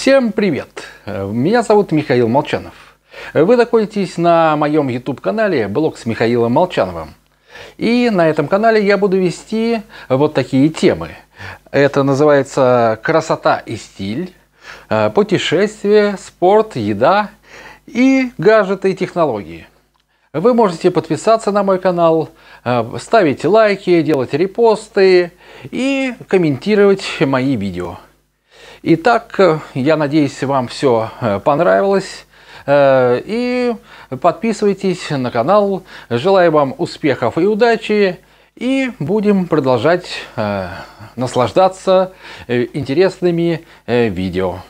Всем привет! Меня зовут Михаил Молчанов. Вы находитесь на моем YouTube-канале «Блог с Михаилом Молчановым». И на этом канале я буду вести вот такие темы. Это называется «Красота и стиль», э, «Путешествие», «Спорт», «Еда» и «Гаджеты и технологии». Вы можете подписаться на мой канал, э, ставить лайки, делать репосты и комментировать мои видео. Итак, э, я надеюсь, вам все э, понравилось. Э, и подписывайтесь на канал. Желаю вам успехов и удачи. И будем продолжать наслаждаться интересными видео.